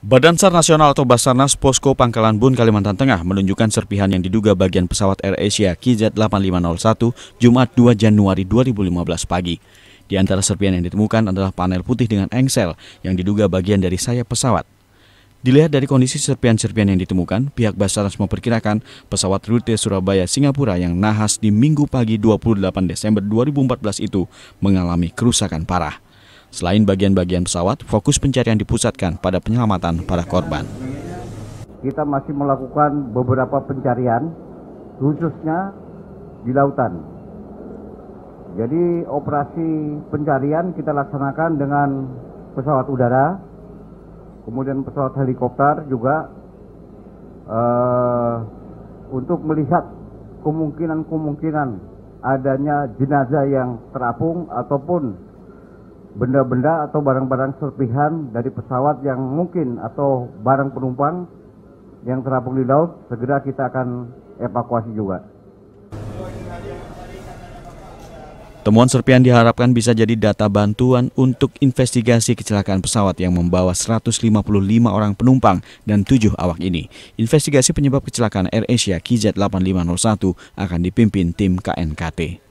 Badan SAR Nasional atau Basarnas Posko Pangkalan Bun Kalimantan Tengah menunjukkan serpihan yang diduga bagian pesawat Air Asia KZ8501 Jumat 2 Januari 2015 pagi. Di antara serpihan yang ditemukan adalah panel putih dengan engsel yang diduga bagian dari sayap pesawat. Dilihat dari kondisi serpihan-serpihan yang ditemukan, pihak Basarnas memperkirakan pesawat rute Surabaya-Singapura yang nahas di minggu pagi 28 Desember 2014 itu mengalami kerusakan parah. Selain bagian-bagian pesawat, fokus pencarian dipusatkan pada penyelamatan para korban. Kita masih melakukan beberapa pencarian, khususnya di lautan. Jadi operasi pencarian kita laksanakan dengan pesawat udara, kemudian pesawat helikopter juga uh, untuk melihat kemungkinan-kemungkinan adanya jenazah yang terapung ataupun benda-benda atau barang-barang serpihan dari pesawat yang mungkin atau barang penumpang yang terapung di laut segera kita akan evakuasi juga. Temuan serpihan diharapkan bisa jadi data bantuan untuk investigasi kecelakaan pesawat yang membawa 155 orang penumpang dan 7 awak ini. Investigasi penyebab kecelakaan Air Asia KJ 8501 akan dipimpin tim KNKT.